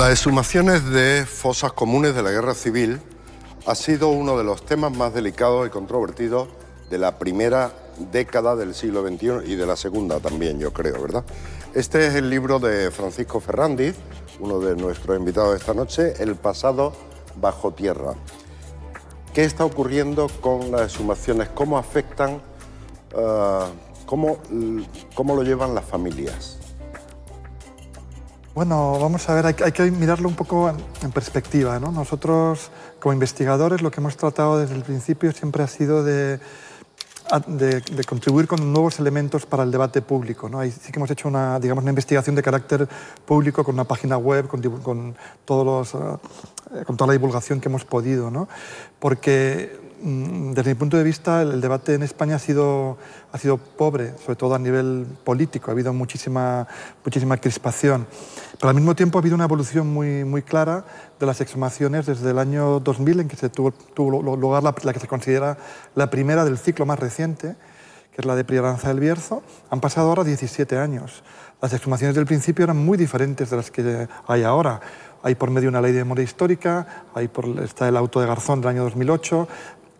Las exhumaciones de fosas comunes de la Guerra Civil ha sido uno de los temas más delicados y controvertidos de la primera década del siglo XXI y de la segunda también, yo creo, ¿verdad? Este es el libro de Francisco Ferrandiz, uno de nuestros invitados de esta noche, El pasado bajo tierra. ¿Qué está ocurriendo con las exhumaciones? ¿Cómo afectan? Eh, ¿Cómo lo llevan las familias? Bueno, vamos a ver, hay, que mirarlo un poco en, perspectiva. ¿no? Nosotros, como investigadores, lo que hemos tratado desde el principio siempre ha sido de, contribuir con nuevos elementos para el debate público. ¿no? sí que hemos hecho una, digamos, una investigación de carácter público con una página web, con, todos eh, con toda la divulgación que hemos podido. ¿no? Porque Mm, desde mi punto de vista, el debate en España ha sido, ha sido pobre, sobre todo a nivel político. Ha habido muchísima, muchísima crispación. Pero al mismo tiempo ha habido una evolución muy, muy clara de las exhumaciones desde el año 2000, en que se tuvo, tuvo lugar la, que se considera la primera del ciclo más reciente, que es la de Prioranza del Bierzo. Han pasado ahora 17 años. Las exhumaciones del principio eran muy diferentes de las que hay ahora hay por medio una ley de memoria histórica, hay por, está el auto de Garzón del año 2008,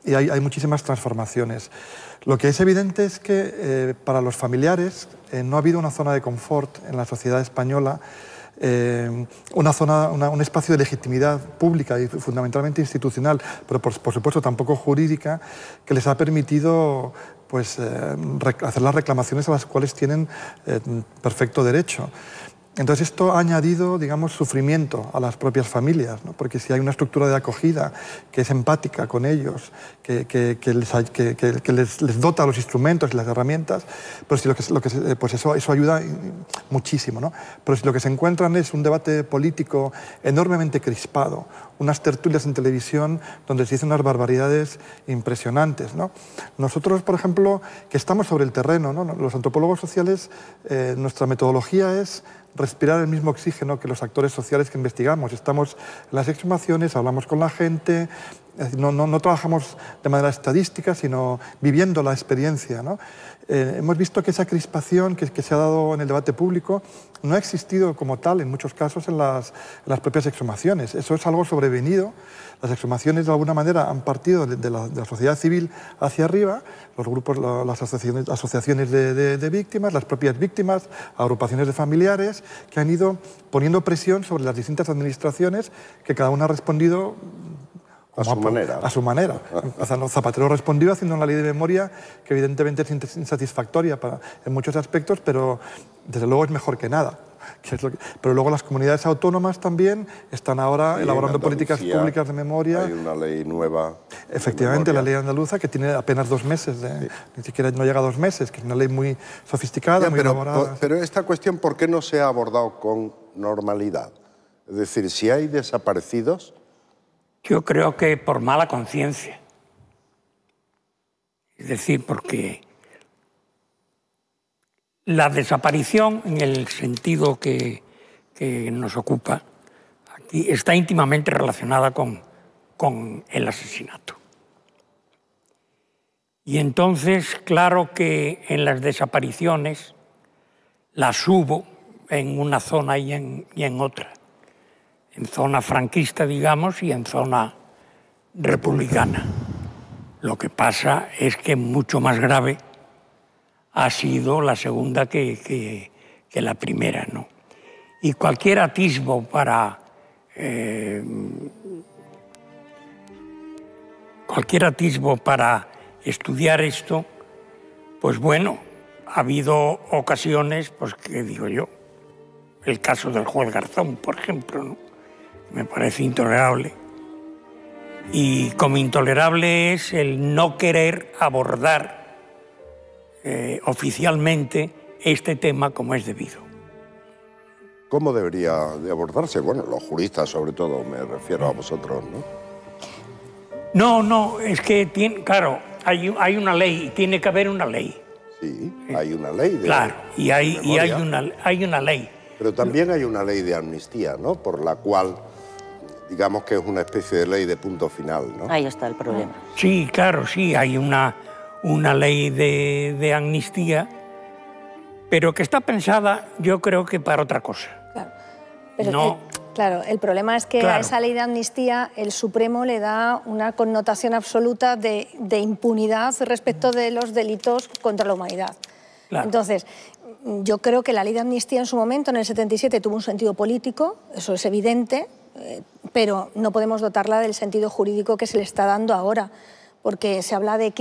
y hay, muchísimas transformaciones. Lo que es evidente es que eh, para los familiares eh, no ha habido una zona de confort en la sociedad española, eh, una zona, un espacio de legitimidad pública y fundamentalmente institucional, pero por, supuesto tampoco jurídica, que les ha permitido pues, hacer las reclamaciones a las cuales tienen perfecto derecho. Entonces esto ha añadido, digamos, sufrimiento a las propias familias, porque si hay una estructura de acogida que es empática con ellos, que, les, dota los instrumentos y las herramientas, eh, pues eso, ayuda eh, muchísimo. ¿no? Pero si lo que se encuentran es un debate político enormemente crispado, unas tertulias en televisión donde se dicen unas barbaridades impresionantes. Nosotros, por ejemplo, que estamos sobre el terreno, los antropólogos sociales, eh, nuestra metodología es respirar el mismo oxígeno que los actores sociales que investigamos. Estamos en las exhumaciones, hablamos con la gente, no, trabajamos de manera estadística, sino viviendo la experiencia. Eh, hemos visto que esa crispación que, se ha dado en el debate público no ha existido como tal en muchos casos en las, propias exhumaciones. Eso es algo sobrevenido. Las exhumaciones de alguna manera han partido de, la, sociedad civil hacia arriba, los grupos, las asociaciones, de víctimas, las propias víctimas, agrupaciones de familiares, que han ido poniendo presión sobre las distintas administraciones que cada una ha respondido a su manera. A su manera. o ah. sea, Zapatero respondió haciendo una ley de memoria que evidentemente es insatisfactoria en muchos aspectos, pero desde luego es mejor que nada. pero luego las comunidades autónomas también están ahora elaborando políticas públicas de memoria. Hay una ley nueva. Efectivamente, la ley andaluza que tiene apenas dos meses, ni siquiera no llega a dos meses, que es una ley muy sofisticada, muy elaborada. Pero esta cuestión, ¿por qué no se ha abordado con normalidad? Es decir, si hay desaparecidos, yo creo que por mala conciencia. Es decir, porque la desaparición, en el sentido que, nos ocupa, aquí está íntimamente relacionada con, con el asesinato. Y entonces, claro que en las desapariciones las hubo en una zona y en, y en otra en zona franquista, digamos, y en zona republicana. Lo que pasa es que mucho más grave ha sido la segunda que, la primera. ¿no? Y cualquier atisbo para... Eh, cualquier atisbo para estudiar esto, pues bueno, ha habido ocasiones, pues que digo yo, el caso del juez Garzón, por ejemplo, ¿no? me parece intolerable. Y como intolerable es el no querer abordar eh, oficialmente este tema como es debido. ¿Cómo debería de abordarse? Bueno, los juristas sobre todo, me refiero a vosotros, ¿no? No, no, es que, tiene, claro, hay, hay una ley, y tiene que haber una ley. Sí, hay una ley. De, claro, y, hay, hay, una, hay una ley. Pero también hay una ley de amnistía, ¿no? Por la cual digamos que es una especie de ley de punto final, ¿no? Ahí está el problema. Sí, claro, sí, hay una, una ley de, amnistía, pero que está pensada, yo creo que para otra cosa. Claro, El, problema es que a esa ley de amnistía el Supremo le da una connotación absoluta de, de impunidad respecto de los delitos contra la humanidad. Entonces, yo creo que la ley de amnistía en su momento, en el 77, tuvo un sentido político, eso es evidente, pero no podemos dotarla del sentido jurídico que se le está dando ahora porque se habla de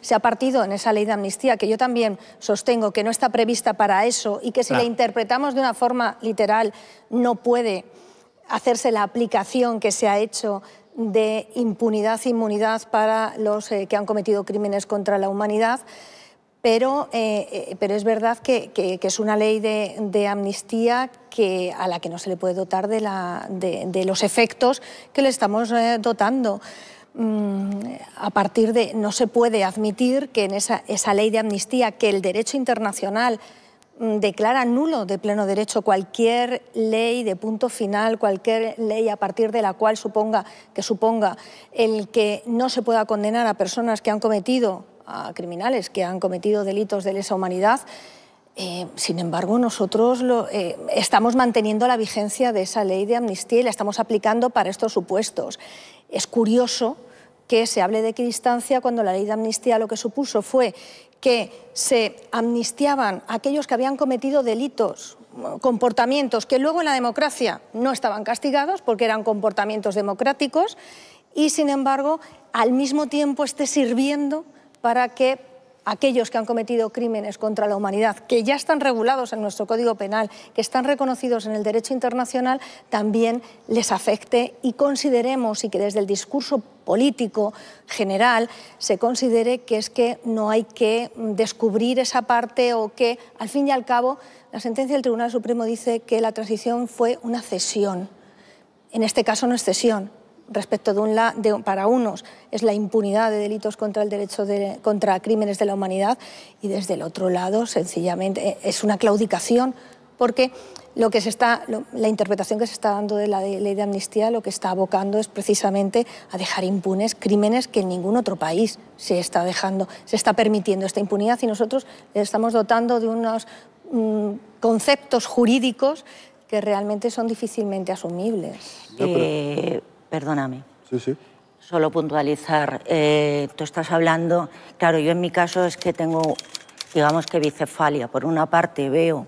se ha partido en esa ley de amnistía que yo también sostengo que no está prevista para eso y que si la interpretamos de una forma literal no puede hacerse la aplicación que se ha hecho de impunidad e inmunidad para los eh, que han cometido crímenes contra la humanidad. Pero, eh, eh, pero es verdad que, es una ley de, amnistía a la que no se le puede dotar de, los efectos que le estamos eh, dotando mm, a partir de no se puede admitir que en esa, esa, ley de amnistía que el derecho internacional mm, declara nulo de pleno derecho cualquier ley de punto final, cualquier ley a partir de la cual suponga que suponga el que no se pueda condenar a personas que han cometido a criminales que han cometido delitos de lesa humanidad. Eh, sin embargo, nosotros lo, eh, estamos manteniendo la vigencia de esa ley de amnistía y la estamos aplicando para estos supuestos. Es curioso que se hable de equidistancia cuando la ley de amnistía lo que supuso fue que se amnistiaban aquellos que habían cometido delitos, comportamientos que luego en la democracia no estaban castigados porque eran comportamientos democráticos y sin embargo al mismo tiempo esté sirviendo para que aquellos que han cometido crímenes contra la humanidad, que ya están regulados en nuestro Código Penal, que están reconocidos en el derecho internacional, también les afecte y consideremos y que desde el discurso político general se considere que es que no hay que descubrir esa parte o que, al fin y al cabo, la sentencia del Tribunal Supremo dice que la transición fue una cesión. En este caso no es cesión, respecto de un lado, para unos es la impunidad de delitos contra el derecho de, contra crímenes de la humanidad y desde el otro lado sencillamente eh, es una claudicación porque lo que se está, la interpretación que se está dando de la ley de amnistía lo que está abocando es precisamente a dejar impunes crímenes que en ningún otro país se está dejando, se está permitiendo esta impunidad y nosotros estamos dotando de unos mm, conceptos jurídicos que realmente son difícilmente asumibles. Eh, perdóname. Sí, sí. Solo puntualizar, eh, tú estás hablando, claro, yo en mi caso es que tengo, digamos que bicefalia. Por una parte veo,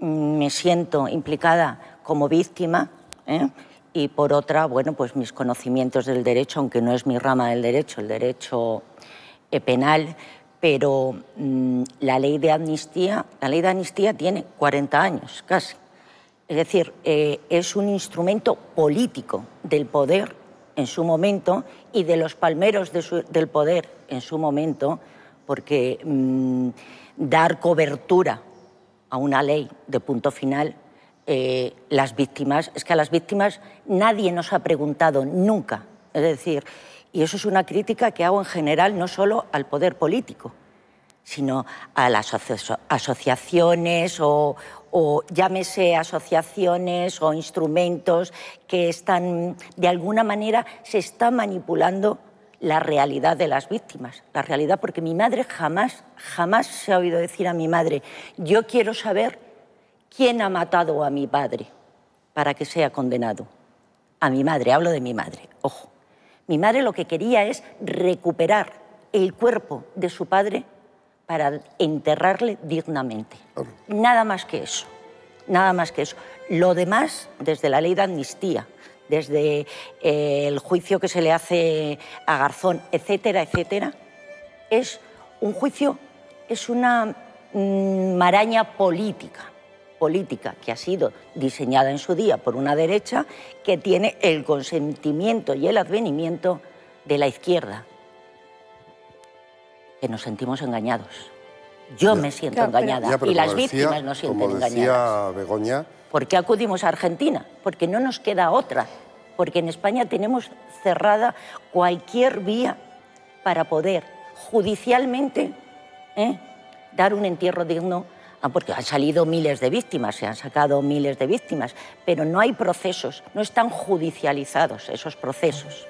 mm, me siento implicada como víctima, ¿eh? y por otra, bueno, pues mis conocimientos del derecho, aunque no es mi rama del derecho, el derecho eh, penal, pero mm, la ley de amnistía, la ley de amnistía tiene 40 años casi. Es decir, eh, es un instrumento político del poder en su momento y de los palmeros del poder en su momento, porque mm, dar cobertura a una ley de punto final, eh, las víctimas, es que a las víctimas nadie nos ha preguntado nunca. Es decir, y eso es una crítica que hago en general no solo al poder político, sino a las asociaciones o, o llámese asociaciones o instrumentos que están, de alguna manera, se está manipulando la realidad de las víctimas, la realidad, porque mi madre jamás, jamás se ha oído decir a mi madre, yo quiero saber quién ha matado a mi padre para que sea condenado. A mi madre, hablo de mi madre, ojo. Mi madre lo que quería es recuperar el cuerpo de su padre para enterrarle dignamente. Nada más que eso nada más que eso. Lo demás, desde la ley de amnistía, desde eh, el juicio que se le hace a Garzón, etcétera, etcétera, es un juicio, es una mm, maraña política, política que ha sido diseñada en su día por una derecha que tiene el consentimiento y el advenimiento de la izquierda, que nos sentimos engañados yo me siento engañada y las víctimas no sienten engañadas. Begoña... ¿Por qué acudimos a Argentina? Porque no nos queda otra, porque en España tenemos cerrada cualquier vía para poder judicialmente ¿eh? dar un entierro digno, ah, porque han salido miles de víctimas, se han sacado miles de víctimas, pero no hay procesos, no están judicializados esos procesos.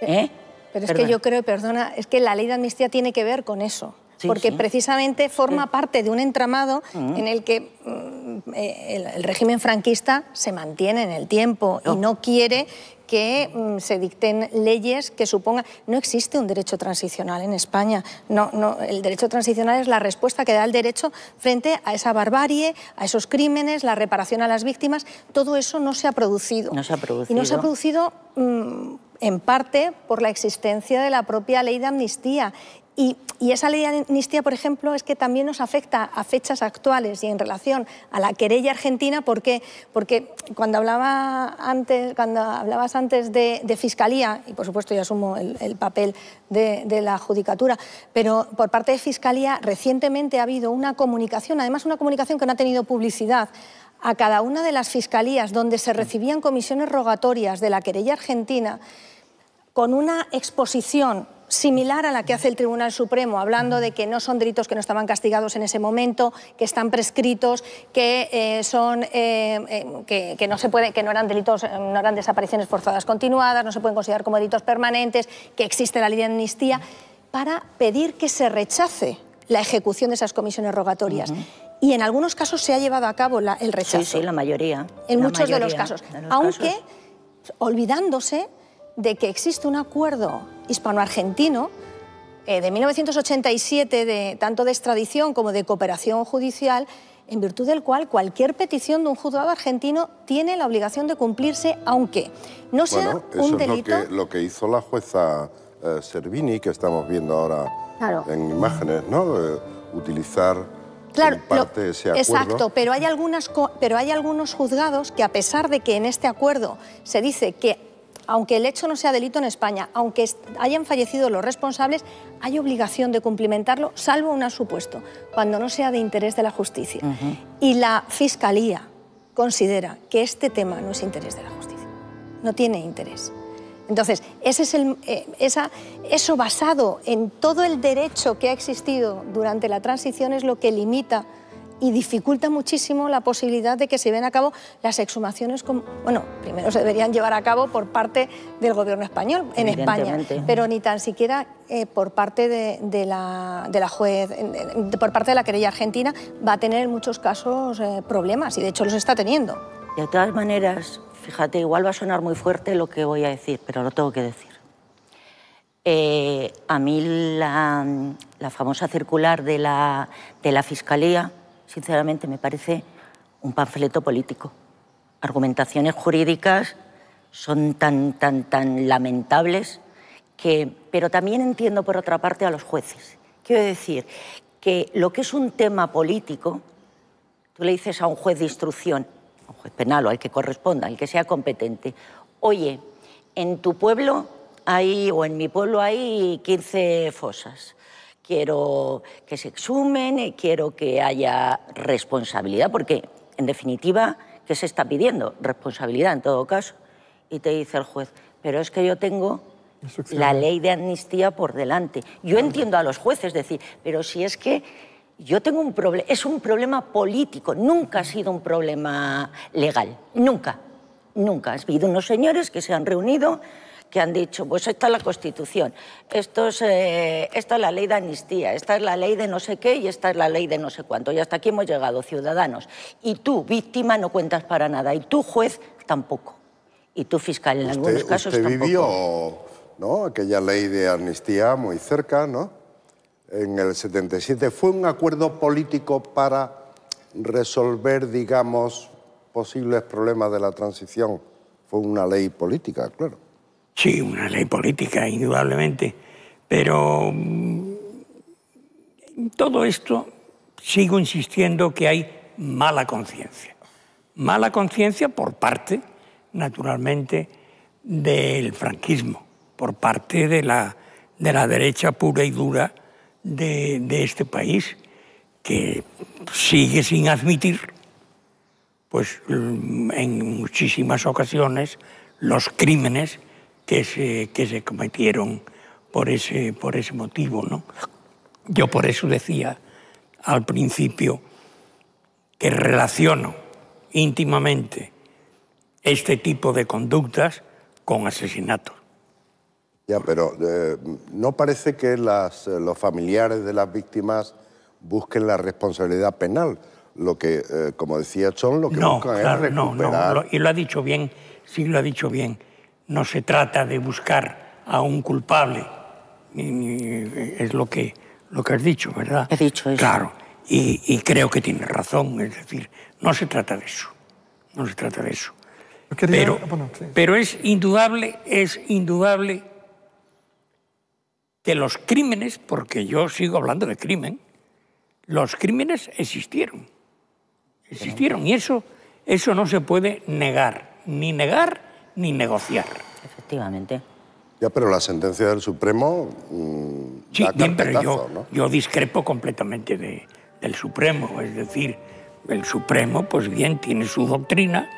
¿Eh? Pero es que yo creo, perdona, es que la ley de amnistía tiene que ver con eso porque precisamente forma parte de un entramado mm. en el que mm, eh, el, régimen franquista se mantiene en el tiempo y oh. no quiere que mm, se dicten leyes que supongan... No existe un derecho transicional en España. No, no, el derecho transicional es la respuesta que da el derecho frente a esa barbarie, a esos crímenes, la reparación a las víctimas. Todo eso no se ha producido. No se ha producido. Y no se ha producido... en parte por la existencia de la propia ley de amnistía y, esa ley de amnistía, por ejemplo, es que también nos afecta a fechas actuales y en relación a la querella argentina, ¿por qué? Porque cuando, hablaba antes, cuando hablabas antes de, Fiscalía, y por supuesto yo asumo el, papel de, de, la Judicatura, pero por parte de Fiscalía recientemente ha habido una comunicación, además una comunicación que no ha tenido publicidad, a cada una de las fiscalías donde se recibían comisiones rogatorias de la querella argentina con una exposición similar a la que hace el Tribunal Supremo, hablando de que no son delitos que no estaban castigados en ese momento, que están prescritos, que eh, son eh, eh, que, no se puede, que no eran delitos, no eran desapariciones forzadas continuadas, no se pueden considerar como delitos permanentes, que existe la ley de amnistía, para pedir que se rechace la ejecución de esas comisiones rogatorias. Y en algunos casos se ha llevado a cabo el rechazo. Sí, sí, la mayoría. En muchos de los casos. aunque olvidándose de que existe un acuerdo hispano-argentino eh, de 1987, de, tanto de extradición como de cooperación judicial, en virtud del cual cualquier petición de un juzgado argentino tiene la obligación de cumplirse, aunque no sea un delito. lo, que, hizo la jueza eh, Servini, que estamos viendo ahora en imágenes, ¿no? Eh, utilizar claro, parte ese Exacto, pero hay, algunas, pero hay algunos juzgados que a pesar de que en este acuerdo se dice que aunque el hecho no sea delito en España, aunque hayan fallecido los responsables, hay obligación de cumplimentarlo, salvo un supuesto, cuando no sea de interés de la justicia. Y la Fiscalía considera que este tema no es interés de la justicia, no tiene interés. Entonces, ese es eh, eso basado en todo el derecho que ha existido durante la transición es lo que limita y dificulta muchísimo la posibilidad de que se lleven a cabo las exhumaciones, como, bueno, primero se deberían llevar a cabo por parte del gobierno español en España, pero ni tan siquiera eh, por parte de, la, de la, juez, por parte de la querella argentina, va a tener en muchos casos eh, problemas y de hecho los está teniendo. De todas maneras, fíjate, igual va a sonar muy fuerte lo que voy a decir, pero lo tengo que decir. Eh, a mí la, la, famosa circular de la, de la Fiscalía sinceramente, me parece un panfleto político. Argumentaciones jurídicas son tan, tan, tan lamentables que... Pero también entiendo, por otra parte, a los jueces. Quiero decir que lo que es un tema político, tú le dices a un juez de instrucción, a un juez penal o al que corresponda, al que sea competente, oye, en tu pueblo hay, o en mi pueblo hay 15 fosas quiero que se exhumen, quiero que haya responsabilidad, porque en definitiva, ¿qué se está pidiendo? Responsabilidad en todo caso. Y te dice el juez, pero es que yo tengo la ley de amnistía por delante. Yo entiendo a los jueces decir, pero si es que yo tengo un problema, es un problema político, nunca ha sido un problema legal, nunca, nunca. Ha habido unos señores que se han reunido, que han dicho, pues esta es la Constitución, esto es, eh, esta es la ley de amnistía, esta es la ley de no sé qué y esta es la ley de no sé cuánto. Y hasta aquí hemos llegado, ciudadanos. Y tú, víctima, no cuentas para nada. Y tú, juez, tampoco. Y tú, fiscal, en algunos casos usted vivió, ¿no? aquella ley de amnistía muy cerca, ¿no? En el 77 fue un acuerdo político para resolver, digamos, posibles problemas de la transición. Fue una ley política, claro. Sí, una ley política, indudablemente, pero mm, en todo esto sigo insistiendo que hay mala conciencia. Mala conciencia por parte, naturalmente, del franquismo, por parte de la, de la derecha pura y dura de, de este país, que sigue sin admitir, pues mm, en muchísimas ocasiones, los crímenes que se, que se cometieron por ese, por ese motivo. ¿no? Yo por eso decía al principio que relaciono íntimamente este tipo de conductas con asesinatos. Ya, pero eh, ¿no parece que las, los familiares de las víctimas busquen la responsabilidad penal? Lo que, eh, como decía Chon, lo que no, claro, es No, no, y lo ha dicho bien, sí lo ha dicho bien. No se trata de buscar a un culpable, es lo que, lo que has dicho, ¿verdad? He dicho eso. Claro, y, creo que tienes razón, es decir, no se trata de eso, no se trata de eso. Pero, pero es indudable, es indudable que los crímenes, porque yo sigo hablando de crimen, los crímenes existieron. Existieron y eso, eso no se puede negar, ni negar ni negociar. Efectivamente. Ya, pero la sentencia del Supremo. Mm, sí, bien, pero yo, yo discrepo completamente de, del Supremo. Es decir, el Supremo, pues bien, tiene su doctrina,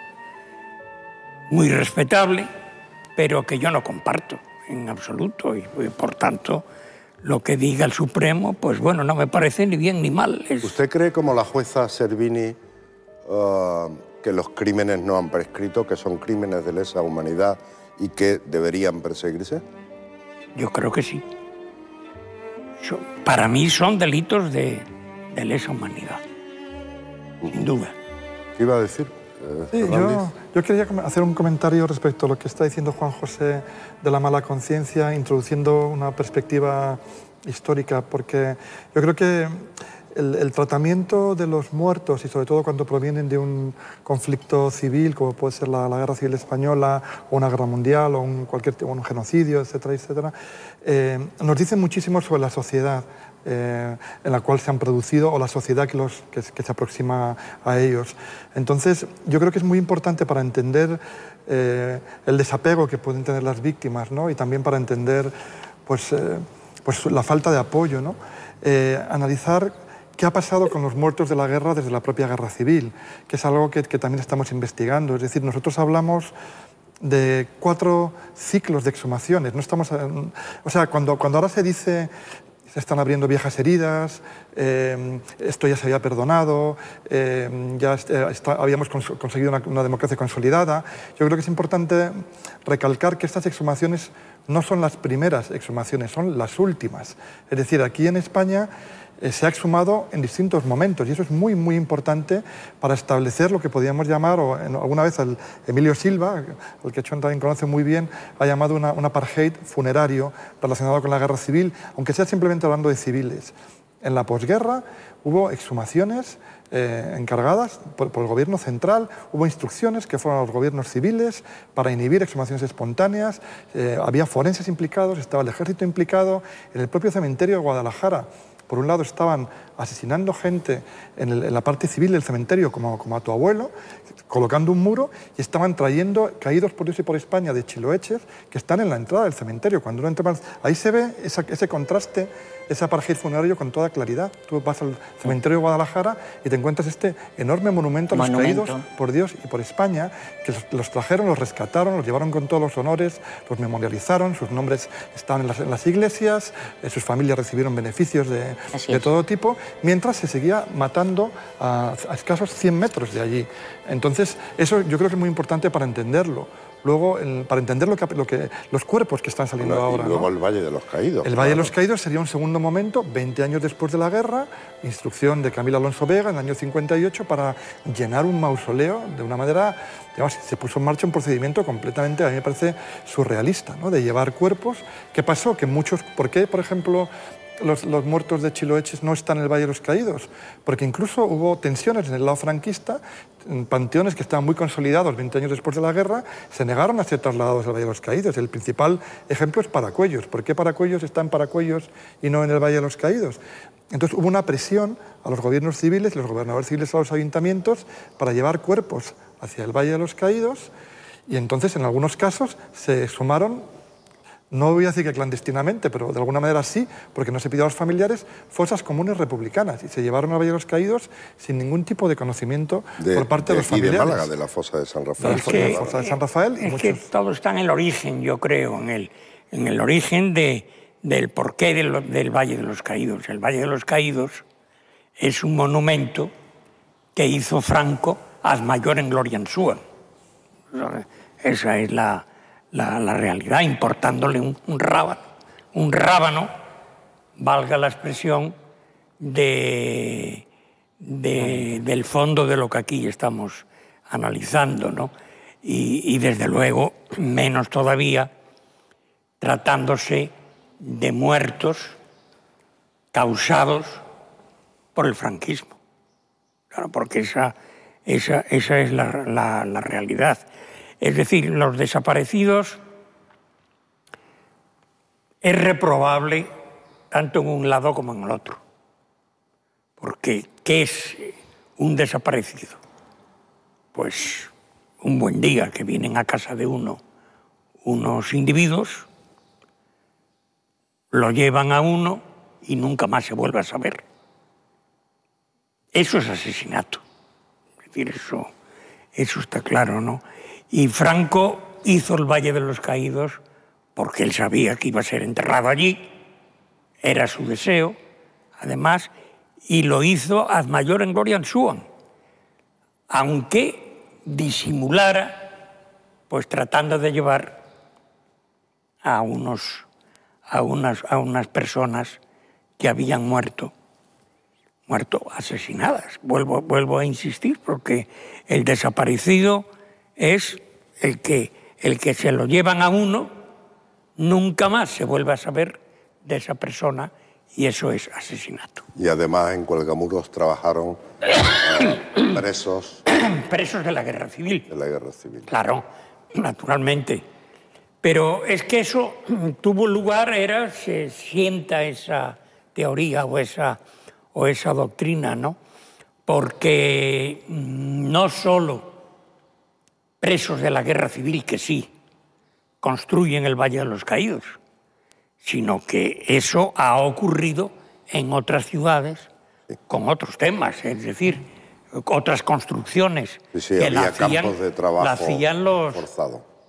muy respetable, pero que yo no comparto en absoluto. Y, eh, por tanto, lo que diga el Supremo, pues bueno, no me parece ni bien ni mal. ¿Usted cree como la jueza Servini eh, que los crímenes no han prescrito, que son crímenes de lesa humanidad y que deberían perseguirse? Yo creo que sí. para mí son delitos de, lesa humanidad, sin duda. ¿Qué iba a decir? Eh, yo, yo, quería hacer un comentario respecto a lo que está diciendo Juan José de la mala conciencia, introduciendo una perspectiva histórica, porque yo creo que el, tratamiento de los muertos, y sobre todo cuando provienen de un conflicto civil, como puede ser la, guerra civil española, o una guerra mundial, o un, cualquier, un genocidio, etcétera, etcétera, eh, nos dice muchísimo sobre la sociedad. Eh, en la cual se han producido o la sociedad que, los, que, se aproxima a ellos. Entonces, yo creo que es muy importante para entender eh, el desapego que pueden tener las víctimas ¿no? y también para entender pues, pues la falta de apoyo, ¿no? analizar ¿Qué ha pasado con los muertos de la guerra desde la propia guerra civil? Que es algo que, también estamos investigando. Es decir, nosotros hablamos de cuatro ciclos de exhumaciones. No estamos, eh, o sea, cuando, cuando ahora se dice se están abriendo viejas heridas, eh, esto ya se había perdonado, eh, ya habíamos conseguido una, democracia consolidada. Yo creo que es importante recalcar que estas exhumaciones no son las primeras exhumaciones, son las últimas. Es decir, aquí en España eh, se ha exhumado en distintos momentos y eso es muy, muy importante para establecer lo que podríamos llamar, o alguna vez Emilio Silva, el que Chon también conoce muy bien, ha llamado una, un apartheid funerario relacionado con la guerra civil, aunque sea simplemente hablando de civiles. En la posguerra hubo exhumaciones eh, encargadas por, el gobierno central, hubo instrucciones que fueron a los gobiernos civiles para inhibir exhumaciones espontáneas, eh, había forenses implicados, estaba el ejército implicado, en el propio cementerio de Guadalajara por un lado estaban asesinando gente en, la parte civil del cementerio, como, a tu abuelo, colocando un muro, y estaban trayendo caídos por Dios y por España de Chiloeches que están en la entrada del cementerio. Cuando uno entra, ahí se ve ese contraste, ese apartheid funerario con toda claridad. Tú vas al cementerio de Guadalajara y te encuentras este enorme monumento a los caídos por Dios y por España, que los, trajeron, los rescataron, los llevaron con todos los honores, los memorializaron, sus nombres estaban en las, iglesias, eh, sus familias recibieron beneficios de, de todo tipo, mientras se seguía matando a, escasos 100 metros de allí. Entonces, eso yo creo que es muy importante para entenderlo luego para entender lo que, los cuerpos que están saliendo ahora. luego el Valle de los Caídos. El Valle de los Caídos sería un segundo momento, 20 años después de la guerra, instrucción de Camilo Alonso Vega en el año 58 para llenar un mausoleo de una manera, se puso en marcha un procedimiento completamente, a mí me parece surrealista, ¿no? de llevar cuerpos. ¿Qué pasó? Que muchos, ¿por qué, por ejemplo, los, muertos de Chiloeches no están en el Valle de los Caídos, porque incluso hubo tensiones en el lado franquista, en panteones que estaban muy consolidados 20 años después de la guerra, se negaron a ser trasladados al Valle de los Caídos. El principal ejemplo es Paracuellos. ¿Por qué Paracuellos está en Paracuellos y no en el Valle de los Caídos? Entonces hubo una presión a los gobiernos civiles, los gobernadores civiles a los ayuntamientos, para llevar cuerpos hacia el Valle de los Caídos, y entonces en algunos casos se sumaron no voy a decir que clandestinamente, pero de alguna manera sí, porque no se pidió a los familiares fosas comunes republicanas y se llevaron a los Caídos sin ningún tipo de conocimiento por parte de, los familiares. de Málaga, de la fosa de San Rafael. Es que, todo está en el origen, yo creo, en el, en el origen de, del porqué del, Valle de los Caídos. El Valle de los Caídos es un monumento que hizo Franco ad mayor en Gloria en Gloriansúa. Esa es la, la, realidad, importándole un, rábano. Un rábano, valga la expresión, del fondo de lo que aquí estamos analizando, Y, desde luego, menos todavía, tratándose de muertos causados por el franquismo. porque esa, es la realidad. Es decir, los desaparecidos es reprobable tanto en un lado como en el otro. Porque, ¿qué es un desaparecido? Pues un buen día que vienen a casa de uno unos individuos, lo llevan a uno y nunca más se vuelve a saber. Eso es asesinato. Es decir, eso, eso está claro, ¿no? Y Franco hizo el Valle de los Caídos porque él sabía que iba a ser enterrado allí, era su deseo, además, y lo hizo ad mayor en gloria en Suan, aunque disimulara, pues tratando de llevar a, unos, a, unas, a unas personas que habían muerto, muerto asesinadas. Vuelvo, vuelvo a insistir, porque el desaparecido es el que, el que se lo llevan a uno, nunca más se vuelva a saber de esa persona y eso es asesinato. Y además en Cuelgamuros trabajaron eh, presos... presos de la guerra civil. De la guerra civil. Claro, naturalmente. Pero es que eso mm, tuvo lugar, era, se sienta esa teoría o esa, o esa doctrina, ¿no? Porque mm, no solo presos de la guerra civil que sí construyen el Valle de los Caídos, sino que eso ha ocurrido en otras ciudades con otros temas, es decir, otras construcciones. Sí, sí, había campos de trabajo hacían los,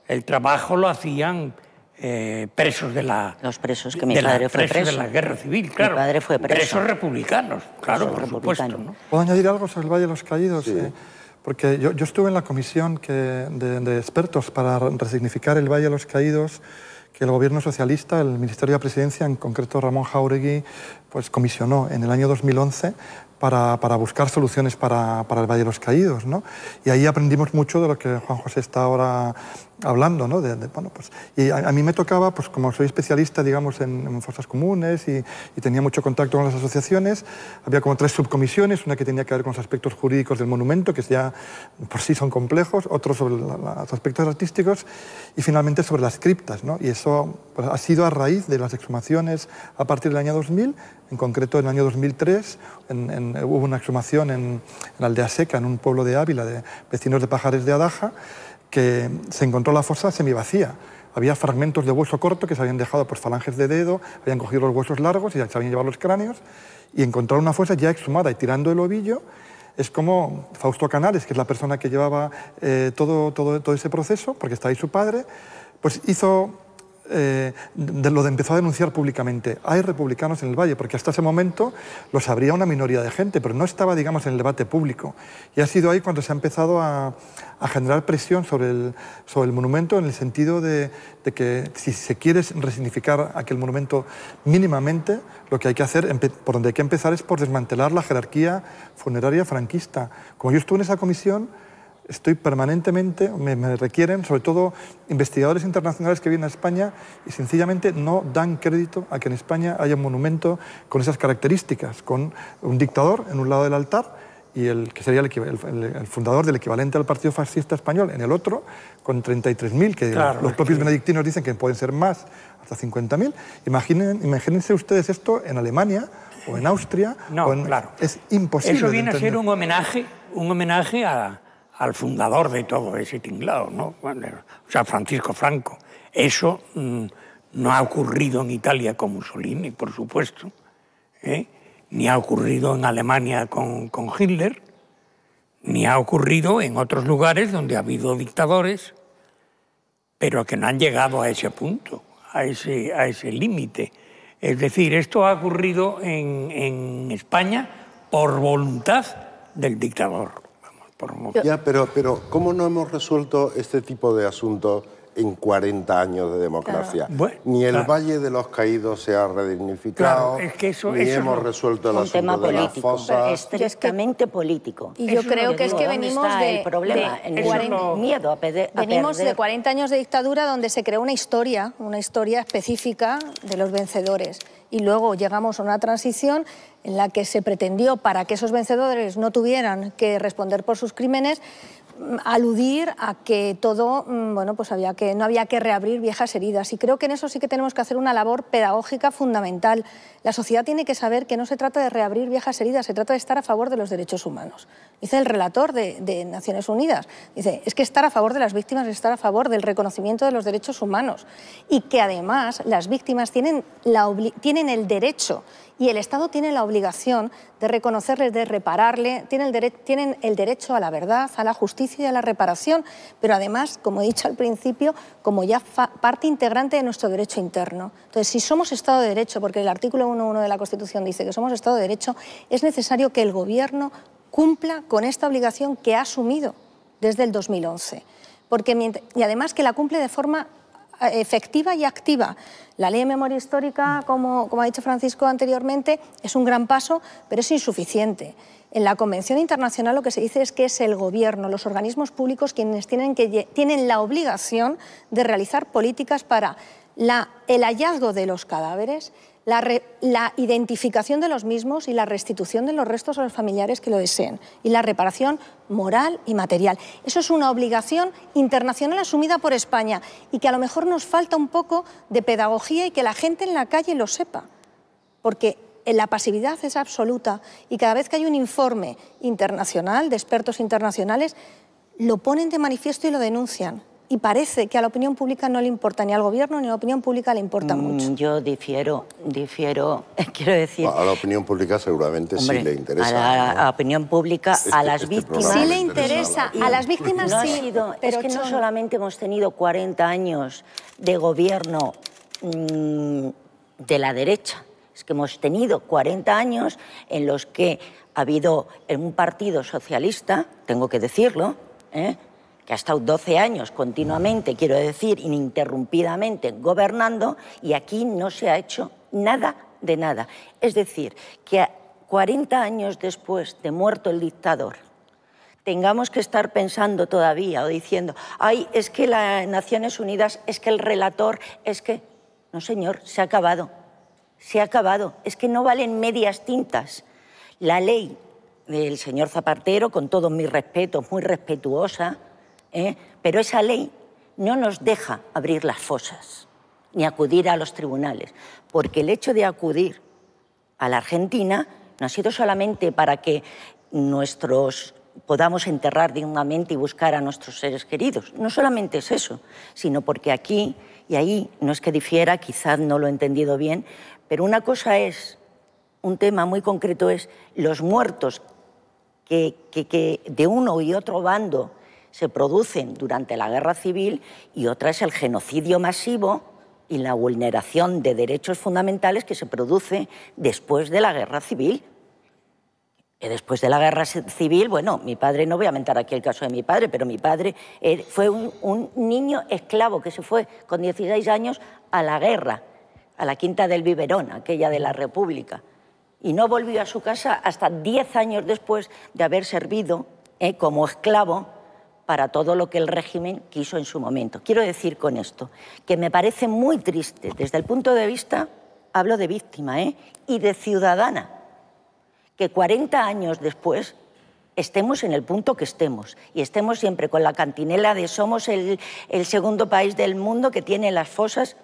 El trabajo lo hacían eh, presos de la... Los presos, que mi padre fue preso. de la guerra civil, claro. Presos republicanos, claro, por supuesto. ¿Puedo añadir algo sobre el Valle de los Caídos? Eh, porque yo, estuve en la comisión de, expertos para resignificar el Valle de los Caídos, que el gobierno socialista, el Ministerio de la Presidencia, en concreto Ramón Jauregui, pues comisionó en el año 2011 para, buscar soluciones para, el Valle de los Caídos. Y ahí aprendimos mucho de lo que Juan José está ahora hablando, ¿no? Pues, y a, mí me tocaba, pues como soy especialista, digamos, en, en fosas comunes y, tenía mucho contacto con las asociaciones, había como tres subcomisiones, una que tenía que ver con los aspectos jurídicos del monumento, que ya por sí son complejos, otro sobre los aspectos artísticos y finalmente sobre las criptas, ¿no? Y eso pues, ha sido a raíz de las exhumaciones a partir del año 2000, en concreto en el año 2003 hubo una exhumación en, la Aldea Seca, en un pueblo de Ávila, de vecinos de Pajares de Adaja, que se encontró la fosa semivacía. Había fragmentos de hueso corto que se habían dejado por falanges de dedo, habían cogido los huesos largos y se habían llevado los cráneos, y encontrar una fosa ya exhumada y tirando el ovillo. Es como Fausto Canales, que es la persona que llevaba eh, todo, todo, todo ese proceso, porque está ahí su padre, pues hizo eh, de lo de empezó a denunciar públicamente. Hay republicanos en el Valle, porque hasta ese momento los habría una minoría de gente, pero no estaba, digamos, en el debate público. Y ha sido ahí cuando se ha empezado a, generar presión sobre el, monumento en el sentido de, de, que si se quiere resignificar aquel monumento mínimamente, lo que hay que hacer, por donde hay que empezar es por desmantelar la jerarquía funeraria franquista. Como yo estuve en esa comisión, estoy permanentemente, me, requieren, sobre todo investigadores internacionales que vienen a España y sencillamente no dan crédito a que en España haya un monumento con esas características, con un dictador en un lado del altar y el que sería el, fundador del equivalente al Partido Fascista Español en el otro, con 33.000, que los propios benedictinos dicen que pueden ser más, hasta 50.000. imagínense ustedes esto en Alemania o en Austria. No, claro. Es imposible. Eso viene a ser un homenaje, un homenaje a al fundador de todo ese tinglado, o sea, Francisco Franco. Eso mm, no ha ocurrido en Italia con Mussolini, por supuesto, ¿eh? ni ha ocurrido en Alemania con, con Hitler, ni ha ocurrido en otros lugares donde ha habido dictadores, pero que no han llegado a ese punto, a ese, a ese límite. Es decir, esto ha ocurrido en España por voluntad del dictador. Ya, pero, pero ¿cómo no hemos resuelto este tipo de asunto en 40 años de democracia. ni el Valle de los Caídos se ha redignificado, que ni hemos resuelto el asunto tema político, las fosas. Estrictamente político. Y yo creo que es que venimos de, problema? miedo a, Venimos de 40 años de dictadura donde se creó una historia, una historia específica de los vencedores. Y luego llegamos a una transición en la que se pretendió, para que esos vencedores no tuvieran que responder por sus crímenes, aludir a que todo, mm, bueno, pues había que, no había que reabrir viejas heridas. Y creo que en eso sí que tenemos que hacer una labor pedagógica fundamental. La sociedad tiene que saber que no se trata de reabrir viejas heridas, se trata de estar a favor de los derechos humanos. Dice el relator de, Naciones Unidas, dice, es que estar a favor de las víctimas es estar a favor del reconocimiento de los derechos humanos. Y que además las víctimas tienen, la, tienen el derecho y el Estado tiene la obligación de reconocerles, de repararle, tienen el, el derecho a la verdad, a la justicia y a la reparación, pero además, como he dicho al principio, como ya parte integrante de nuestro derecho interno. Entonces, si somos Estado de Derecho, porque el artículo 1.1 de la Constitución dice que somos Estado de Derecho, es necesario que el Gobierno cumpla con esta obligación que ha asumido desde el 2011. Porque, y además que la cumple de forma eh, efectiva y activa. La ley de memoria histórica, como, ha dicho Francisco anteriormente, es un gran paso, pero es insuficiente. En la Convención Internacional lo que se dice es que es el Gobierno, los organismos públicos quienes tienen, que, tienen la obligación de realizar políticas para el hallazgo de los cadáveres, la, identificación de los mismos y la restitución de los restos a los familiares que lo deseen y la reparación moral y material. Eso es una obligación internacional asumida por España y que a lo mejor nos falta un poco de pedagogía y que la gente en la calle lo sepa, porque la pasividad es absoluta y cada vez que hay un informe internacional de expertos internacionales lo ponen de manifiesto y lo denuncian y parece que a la opinión pública no le importa, ni al gobierno ni a la opinión pública le importa mm, mucho. Yo difiero, difiero, quiero decir... A la opinión pública seguramente sí le interesa. A la, opinión pública, este- este a las víctimas... Sí le interesa, a las víctimas sí. es que no solamente hemos tenido 40 años de gobierno mm, de la derecha, es que hemos tenido 40 años en los que ha habido en un partido socialista, tengo que decirlo, ¿eh? que ha estado 12 años continuamente, quiero decir, ininterrumpidamente gobernando, y aquí no se ha hecho nada de nada. Es decir, que 40 años después de muerto el dictador, tengamos que estar pensando todavía o diciendo, ay, es que las Naciones Unidas, es que el relator, es que... No, señor, se ha acabado. Se ha acabado. Es que no valen medias tintas. La ley del señor Zapatero, con todos mis respetos, muy respetuosa, ¿eh? pero esa ley no nos deja abrir las fosas ni acudir a los tribunales, porque el hecho de acudir a la Argentina no ha sido solamente para que nuestros podamos enterrar dignamente y buscar a nuestros seres queridos. No solamente es eso, sino porque aquí y ahí no es que difiera, quizás no lo he entendido bien, pero una cosa es, un tema muy concreto es los muertos que de uno y otro bando se producen durante la guerra civil y otra es el genocidio masivo y la vulneración de derechos fundamentales que se produce después de la guerra civil. Y Después de la guerra civil, bueno, mi padre, no voy a mentar aquí el caso de mi padre, pero mi padre fue un, niño esclavo que se fue con 16 años a la guerra, a la quinta del biberón, aquella de la República, y no volvió a su casa hasta 10 años después de haber servido eh, como esclavo para todo lo que el régimen quiso en su momento. Quiero decir con esto que me parece muy triste desde el punto de vista, hablo de víctima ¿eh? y de ciudadana, que 40 años después estemos en el punto que estemos y estemos siempre con la cantinela de somos el, segundo país del mundo que tiene las fosas.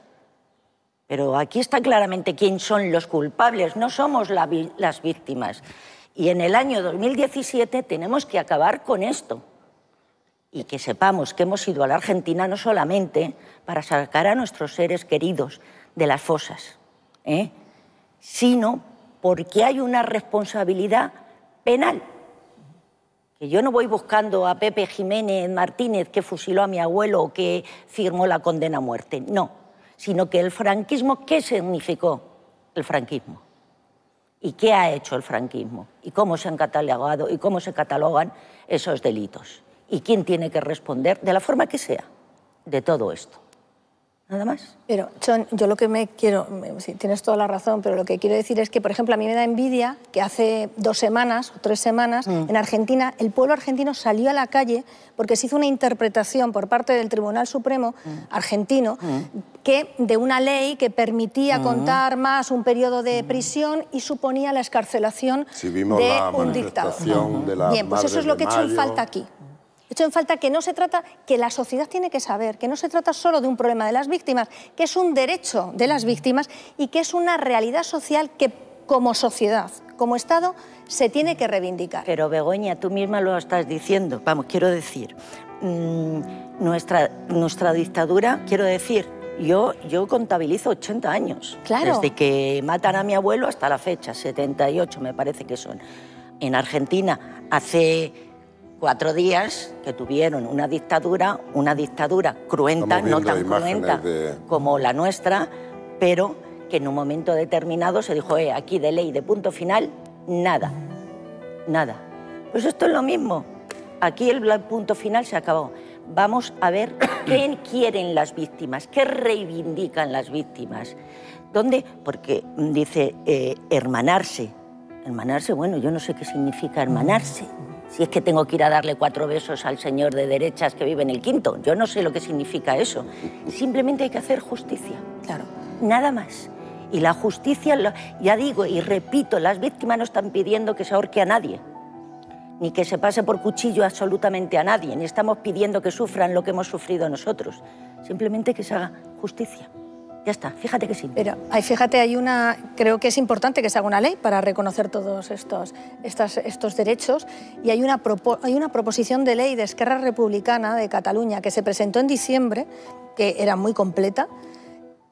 Pero aquí está claramente quién son los culpables, no somos las víctimas. Y en el año 2017 tenemos que acabar con esto y que sepamos que hemos ido a la Argentina no solamente para sacar a nuestros seres queridos de las fosas, ¿eh? sino porque hay una responsabilidad penal. Que yo no voy buscando a Pepe Jiménez Martínez que fusiló a mi abuelo o que firmó la condena a muerte, no, sino que el franquismo, ¿qué significó el franquismo? ¿Y qué ha hecho el franquismo? ¿Y cómo se han catalogado y cómo se catalogan esos delitos? y quién tiene que responder, de la forma que sea, de todo esto. Nada más. Pero, John, yo lo que me quiero, tienes toda la razón, pero lo que quiero decir es que, por ejemplo, a mí me da envidia que hace dos semanas o tres semanas mm. en Argentina el pueblo argentino salió a la calle porque se hizo una interpretación por parte del Tribunal Supremo mm. argentino mm. que de una ley que permitía contar más un periodo de prisión y suponía la escarcelación de un dictador. Bien, pues eso es lo que he hecho falta aquí. Hecho en falta que no se trata, que la sociedad tiene que saber, que no se trata solo de un problema de las víctimas, que es un derecho de las víctimas y que es una realidad social que como sociedad, como Estado, se tiene que reivindicar. Pero Begoña, tú misma lo estás diciendo. Vamos, quiero decir, mm, nuestra, nuestra dictadura, quiero decir, yo, yo contabilizo 80 años. Desde que matan a mi abuelo hasta la fecha, 78 me parece que son. En Argentina, hace cuatro días que tuvieron una dictadura, una dictadura cruenta, no tan cruenta como la nuestra, pero que en un momento determinado se dijo, eh, aquí de ley, de punto final, nada, nada. Pues esto es lo mismo, aquí el punto final se acabó. Vamos a ver qué quieren las víctimas, qué reivindican las víctimas. ¿Dónde? Porque dice eh, hermanarse. Hermanarse, bueno, yo no sé qué significa hermanarse. Si es que tengo que ir a darle cuatro besos al señor de derechas que vive en el quinto. Yo no sé lo que significa eso. Simplemente hay que hacer justicia. Claro. Nada más. Y la justicia, ya digo y repito, las víctimas no están pidiendo que se ahorque a nadie, ni que se pase por cuchillo absolutamente a nadie, ni estamos pidiendo que sufran lo que hemos sufrido nosotros. Simplemente que se haga justicia. Ya está, fíjate que sí. Pero hay fíjate, hay una, creo que es importante que se haga una ley para reconocer todos estos, estos derechos y hay una, hay una proposición de ley de Esquerra Republicana de Cataluña que se presentó en diciembre, que era muy completa,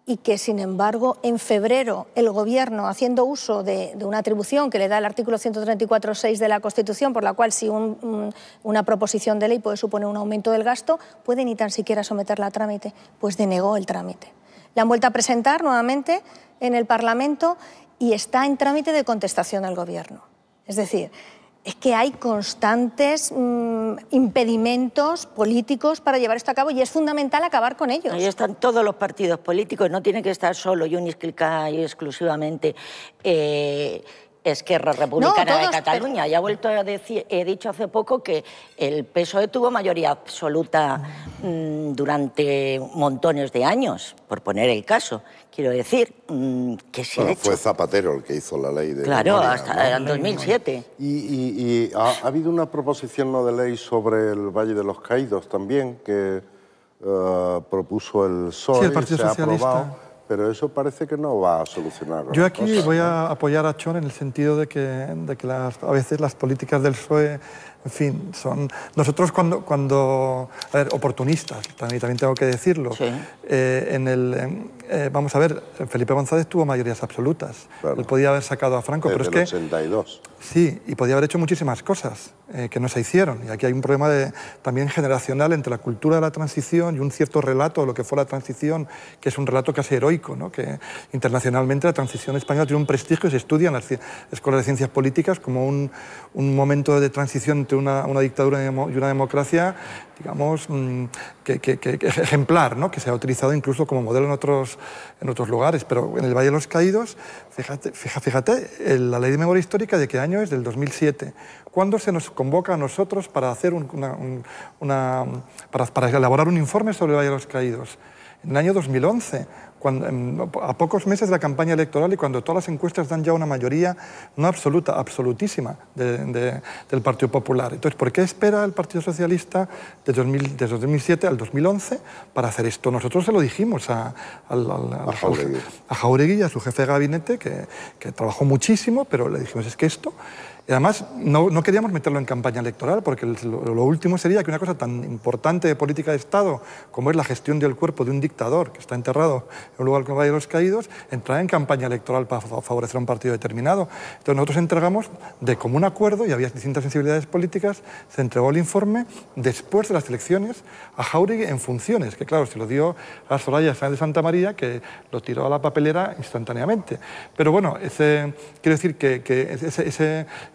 y que, sin embargo, en febrero el Gobierno, haciendo uso de, una atribución que le da el artículo 134.6 de la Constitución, por la cual si una proposición de ley puede suponer un aumento del gasto, puede ni tan siquiera someterla a trámite, pues denegó el trámite. La han vuelto a presentar nuevamente en el Parlamento y está en trámite de contestación al Gobierno. Es decir, es que hay constantes mm, impedimentos políticos para llevar esto a cabo y es fundamental acabar con ellos. Ahí están todos los partidos políticos, no tiene que estar solo y que y exclusivamente. Eh, Esquerra Republicana de Cataluña. y Ya he vuelto a decir, he dicho hace poco que el PSOE tuvo mayoría absoluta mm, durante montones de años, por poner el caso. Quiero decir mm, que sí. Fue Zapatero el que hizo la ley de. Claro, hasta el 2007. Y, ha, habido una proposición no de ley sobre el Valle de los Caídos también que eh, propuso el PSOE. Sí, se Ha aprobado pero eso parece que no va a solucionar. Yo aquí voy a apoyar a Chon en el sentido de que, de que las, a veces las políticas del PSOE en fin, son nosotros cuando... cuando a ver, oportunistas, también, tengo que decirlo. Eh, en el, eh, vamos a ver, Felipe González tuvo mayorías absolutas. y podía haber sacado a Franco, pero es el 82. Sí, y podía haber hecho muchísimas cosas eh, que no se hicieron. Y aquí hay un problema de, también generacional entre la cultura de la transición y un cierto relato de lo que fue la transición, que es un relato casi heroico, ¿no? que internacionalmente la transición española tiene un prestigio y se estudia en las escuelas de ciencias políticas como un, un momento de transición entre una, una dictadura y una democracia, digamos, mm, que, que, ejemplar, ¿no? que se ha utilizado incluso como modelo en otros, en otros lugares. Pero en el Valle de los Caídos, fíjate, fíjate, eh, la ley de memoria histórica de qué año es, del 2007. ¿Cuándo se nos convoca a nosotros para, hacer una, para, para elaborar un informe sobre el Valle de los Caídos? En el año 2011 a pocos meses de la campaña electoral y cuando todas las encuestas dan ya una mayoría no absoluta, absolutísima del Partido Popular. Entonces, ¿por qué espera el Partido Socialista desde, 2007 al 2011 para hacer esto? Nosotros se lo dijimos a, Jauregui. a su jefe de gabinete, que, que trabajó muchísimo, pero le dijimos, es que esto y Además, no, queríamos meterlo en campaña electoral, porque lo, último sería que una cosa tan importante de política de Estado como es la gestión del cuerpo de un dictador que está enterrado en un lugar como Valle de los Caídos, entrar en campaña electoral para favorecer a un partido determinado. Entonces nosotros entregamos de común acuerdo, y había distintas sensibilidades políticas, se entregó el informe después de las elecciones a Jauregui en funciones, que claro, se lo dio a Soraya de Santa María, que lo tiró a la papelera instantáneamente. Pero bueno, quiero decir que, ese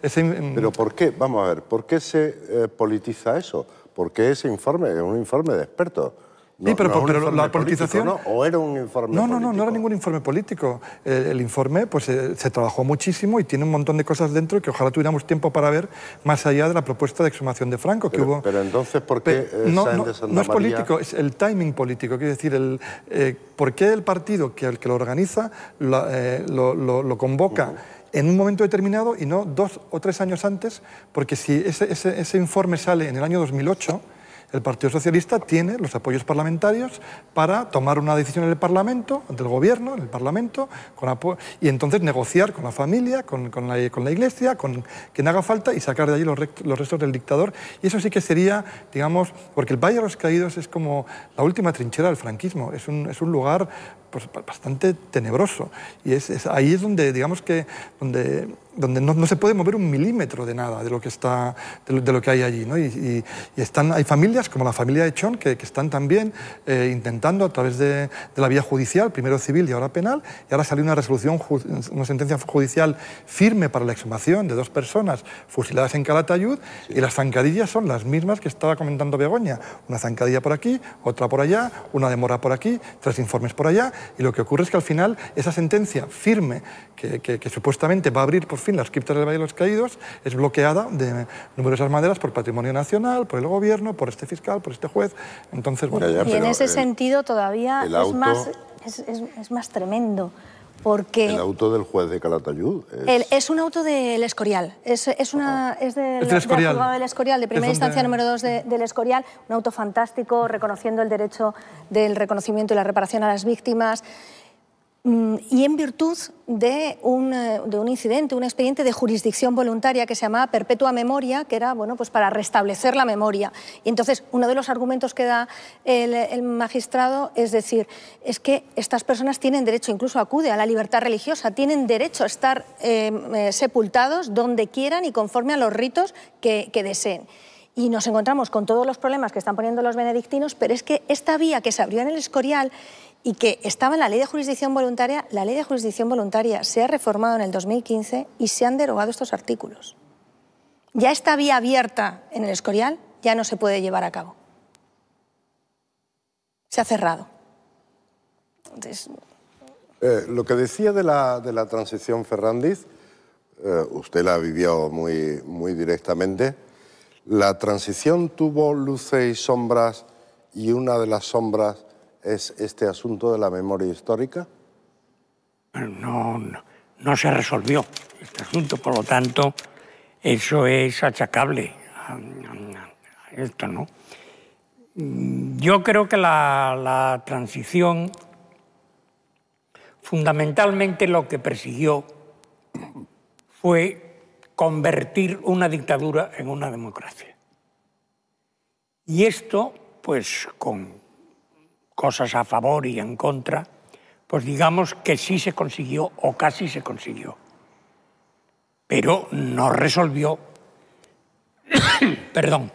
pero ¿por qué? Vamos a ver, ¿por qué se eh, politiza eso? ¿Por qué ese informe es un informe de expertos. No, pero, la politización... ¿O era un informe No, no, no, no era ningún informe político. El, informe pues, eh, se, trabajó muchísimo y tiene un montón de cosas dentro que ojalá tuviéramos tiempo para ver más allá de la propuesta de exhumación de Franco que hubo... Pero entonces, ¿por qué eh, no, no es político, es el timing político. Quiero decir, ¿por qué el partido que, que lo organiza lo, convoca en un momento determinado y no dos o tres años antes, porque si ese, informe sale en el año 2008, el Partido Socialista tiene los apoyos parlamentarios para tomar una decisión en el Parlamento, ante el Gobierno, en el Parlamento, con y entonces negociar con la familia, con, la, Iglesia, con quien haga falta y sacar de allí los, restos del dictador. Y eso sí que sería, digamos, porque el Valle de los Caídos es como la última trinchera del franquismo, es un, lugar pues, bastante tenebroso. Y ahí es donde, digamos que, donde donde no, se puede mover un milímetro de nada de lo que, está, de lo, que hay allí. ¿no? Y, están, hay familias como la familia de Chon que, que están también eh, intentando a través de, de, la vía judicial, primero civil y ahora penal, y ahora salió una resolución, una sentencia judicial firme para la exhumación de dos personas fusiladas en Calatayud y las zancadillas son las mismas que estaba comentando Begoña. Una zancadilla por aquí, otra por allá, una demora por aquí, tres informes por allá y lo que ocurre es que al final esa sentencia firme que, que, que supuestamente va a abrir por fin las criptas del Valle de los Caídos es bloqueada de numerosas maneras por patrimonio nacional, por el gobierno, por este fiscal, por este juez. Entonces, y, en ese sentido todavía es, más, es, es, más tremendo. Porque el auto del juez de Calatayud es... es un auto del Escorial, es, es una, es del, de del Escorial, de primera instancia número 2 del Escorial, un auto fantástico reconociendo el derecho del reconocimiento y la reparación a las víctimas. Mm, y en virtud eh, de un, incidente, un expediente de jurisdicción voluntaria que se llamaba perpetua memoria, que era bueno, pues para restablecer la memoria. Y entonces, uno de los argumentos que da el, magistrado es decir, es que estas personas tienen derecho, incluso acude a la libertad religiosa, tienen derecho a estar em, eh, sepultados donde quieran y conforme a los ritos que deseen y nos encontramos con todos los problemas que están poniendo los benedictinos, pero es que esta vía que se abrió en el Escorial y que estaba en la ley de jurisdicción voluntaria, la ley de jurisdicción voluntaria se ha reformado en el 2015 y se han derogado estos artículos. Ya esta vía abierta en el Escorial ya no se puede llevar a cabo. Se ha cerrado. Entonces... Eh, lo que decía de la, de la transición Ferrandiz, eh, usted la vivió muy, muy directamente, la transición tuvo luces y sombras y una de las sombras es este asunto de la memoria histórica? No, no, se resolvió este asunto, por lo tanto, eso es achacable esto, ¿no? Yo creo que la, la transición fundamentalmente lo que persiguió fue convertir una dictadura en una democracia. Y esto, pues con cosas a favor y en contra, pues digamos que sí se consiguió o casi se consiguió. Pero no resolvió, perdón,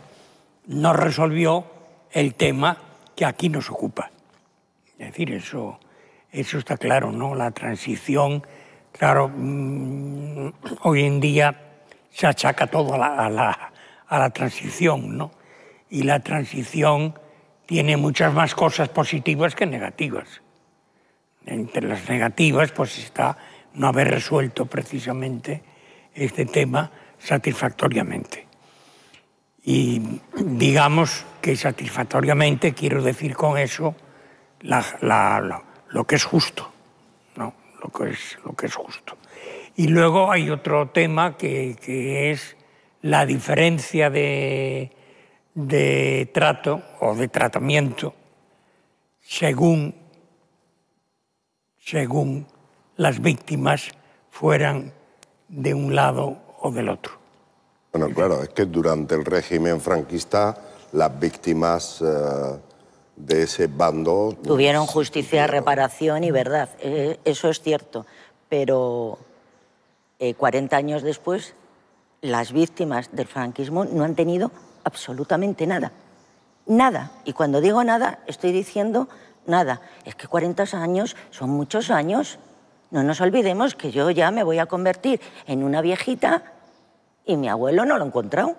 no resolvió el tema que aquí nos ocupa. Es decir, eso, eso está claro, ¿no? La transición, claro, mm, hoy en día se achaca todo a a la transición, ¿no? Y la transición tiene muchas más cosas positivas que negativas. Entre las negativas, pues está no haber resuelto precisamente este tema satisfactoriamente. Y digamos que satisfactoriamente quiero decir con eso lo que es justo, ¿no? lo, que es, lo que es justo. Y luego hay otro tema que es la diferencia de, de trato o de tratamiento según, según las víctimas fueran de un lado o del otro. Bueno, claro, es que durante el régimen franquista las víctimas eh, de ese bando... Tuvieron justicia, reparación y verdad, eh, eso es cierto, pero 40 eh, años después las víctimas del franquismo no han tenido absolutamente nada. Nada. Y cuando digo nada, estoy diciendo nada. Es que 40 años son muchos años. No nos olvidemos que yo ya me voy a convertir en una viejita y mi abuelo no lo ha encontrado.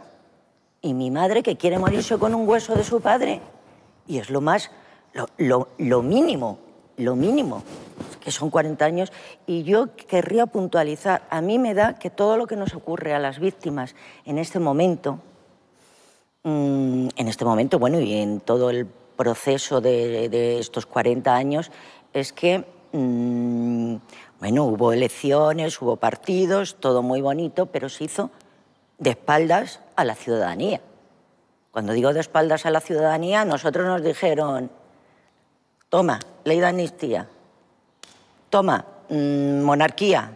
Y mi madre que quiere morirse con un hueso de su padre. Y es lo más, lo, mínimo, lo mínimo, que son 40 años. Y yo querría puntualizar, a mí me da que todo lo que nos ocurre a las víctimas en este momento, Mm, en este momento, bueno, y en todo el proceso de, estos 40 años, es que, mm, bueno, hubo elecciones, hubo partidos, todo muy bonito, pero se hizo de espaldas a la ciudadanía. Cuando digo de espaldas a la ciudadanía, nosotros nos dijeron, toma, ley de amnistía, toma, mm, monarquía,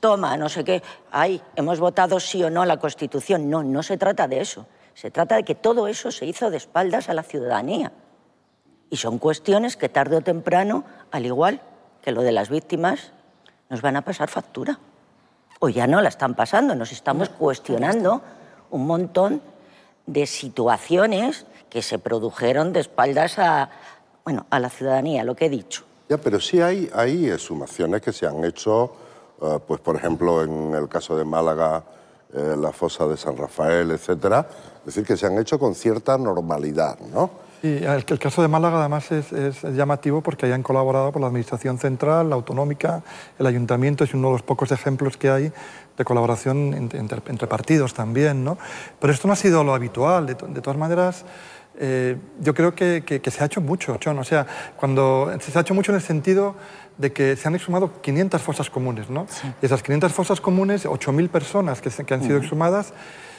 toma, no sé qué, ay, hemos votado sí o no a la Constitución. No, no se trata de eso. Se trata de que todo eso se hizo de espaldas a la ciudadanía. Y son cuestiones que tarde o temprano, al igual que lo de las víctimas, nos van a pasar factura. O ya no la están pasando, nos estamos cuestionando un montón de situaciones que se produjeron de espaldas a, bueno, a la ciudadanía, lo que he dicho. Ya, pero sí hay, hay sumaciones que se han hecho, eh, pues por ejemplo en el caso de Málaga, eh, la fosa de San Rafael, etcétera. Es decir, que se han hecho con cierta normalidad, ¿no? Y eh, el, caso de Málaga además es, llamativo porque hayan colaborado por la Administración Central, la Autonómica, el Ayuntamiento, es uno de los pocos ejemplos que hay de colaboración entre, partidos también, ¿no? Pero esto no ha sido lo habitual, de, todas maneras... Eh, yo creo que, se ha hecho mucho, Chón. O sea, cuando se ha hecho mucho en el sentido de que se han exhumado 500 fosas comunes, ¿no? Y esas 500 fosas comunes, 8.000 personas que, han sido exhumadas,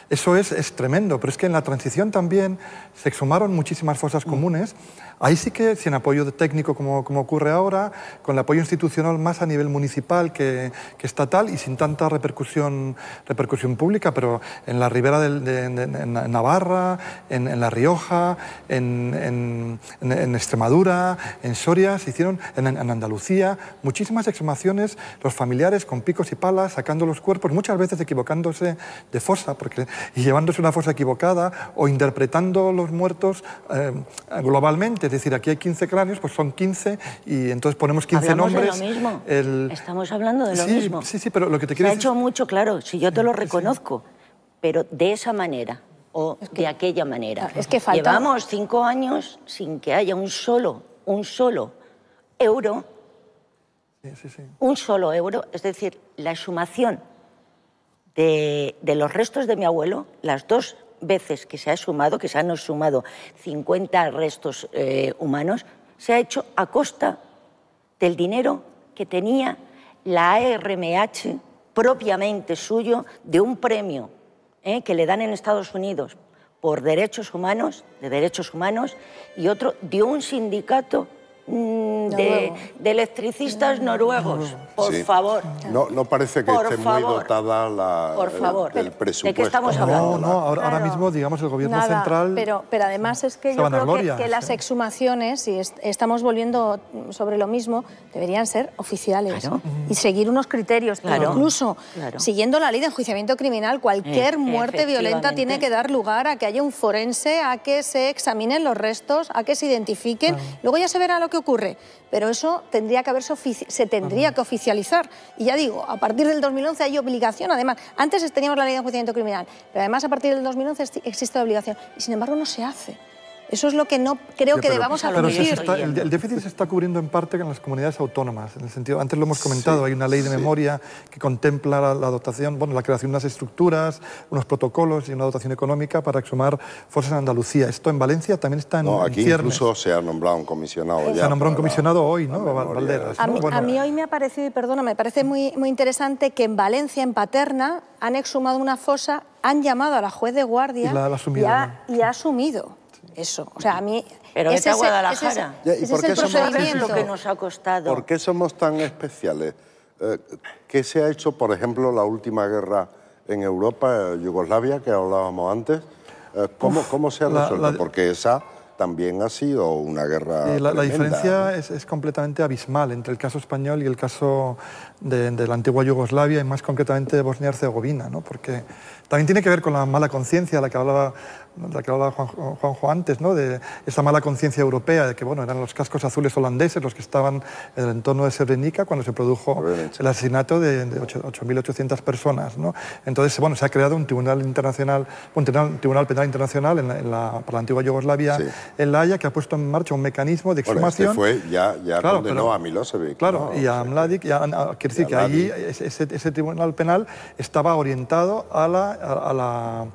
eso es, tremendo, pero es que en la transición también se exhumaron muchísimas fosas mm. comunes. Ahí sí que, sin apoyo técnico como, ocurre ahora, con el apoyo institucional más a nivel municipal que, estatal y sin tanta repercusión, repercusión pública, pero en la ribera de, Navarra, en, La Rioja, en, Extremadura, en Soria, se hicieron en, Andalucía muchísimas exhumaciones, los familiares con picos y palas sacando los cuerpos, muchas veces equivocándose de fosa, porque y llevándose una fosa equivocada o interpretando los muertos eh, globalmente. Es decir, aquí hay 15 cráneos, pues son 15 y entonces ponemos 15 nombres. lo mismo. Estamos hablando de lo mismo. Sí, sí, pero lo que te quiero decir... ha hecho mucho, claro, si yo te lo reconozco, pero de esa manera o de aquella manera. Es que Llevamos cinco años sin que haya un solo, un solo euro, un solo euro, es decir, la sumación de, los restos de mi abuelo, las dos veces que se ha sumado, que se han sumado 50 restos eh, humanos, se ha hecho a costa del dinero que tenía la ARMH propiamente suyo de un premio eh, que le dan en Estados Unidos por derechos humanos, de derechos humanos, y otro de un sindicato Mm, de, electricistas noruegos, por favor. No, parece que esté muy dotada la, El, presupuesto. No, no ahora, mismo, digamos, el gobierno central... Pero, pero además es que yo creo que, las exhumaciones, y estamos volviendo sobre lo mismo, deberían ser oficiales y seguir unos criterios. Incluso, siguiendo la ley de enjuiciamiento criminal, cualquier eh, muerte violenta tiene que dar lugar a que haya un forense, a que se examinen los restos, a que se identifiquen. Luego ya se verá lo que ocurre, pero eso tendría que haberse se tendría que oficializar. Y ya digo, a partir del 2011 hay obligación, además, antes teníamos la ley de enjuiciamiento criminal, pero además a partir del 2011 existe la obligación, y sin embargo no se hace. Eso es lo que no creo que debamos admitir. el, déficit se está cubriendo en parte con las comunidades autónomas, en el sentido, antes lo hemos comentado, hay una ley de memoria que contempla la, bueno, la creación de unas estructuras, unos protocolos y una dotación económica para exhumar fosas en Andalucía. Esto en Valencia también está en No, aquí incluso se ha nombrado un comisionado. se ha nombrado un comisionado hoy, ¿no? a, mí, hoy me ha parecido, y perdona, me parece muy, muy interesante que en Valencia, en Paterna, han exhumado una fosa, han llamado a la juez de guardia y ha asumido eso. O sea, a mí... Pero es a Guadalajara. lo que nos ha costado. ¿Por qué somos tan especiales? Eh, ¿Qué se ha hecho, por ejemplo, la última guerra en Europa, Yugoslavia, que hablábamos antes? Eh, ¿cómo, se ha resuelto? Porque esa también ha sido una guerra. Eh, la, diferencia es, completamente abismal entre el caso español y el caso de, la antigua Yugoslavia y más concretamente de Bosnia-Herzegovina, ¿no? porque también tiene que ver con la mala conciencia a la que hablaba la que hablaba Juanjo antes, ¿no? de esa mala conciencia europea, de que bueno, eran los cascos azules holandeses los que estaban en el entorno de Srebrenica cuando se produjo el asesinato de, 8.800 personas. ¿no? Entonces, bueno, se ha creado un tribunal internacional, tribunal, penal internacional en la, para la antigua Yugoslavia, en La Haya, que ha puesto en marcha un mecanismo de este exhumación. fue, ya, claro, condenó a Milosevic. Claro, y a Mladic, y a, quiere decir que allí ese, tribunal penal estaba orientado a la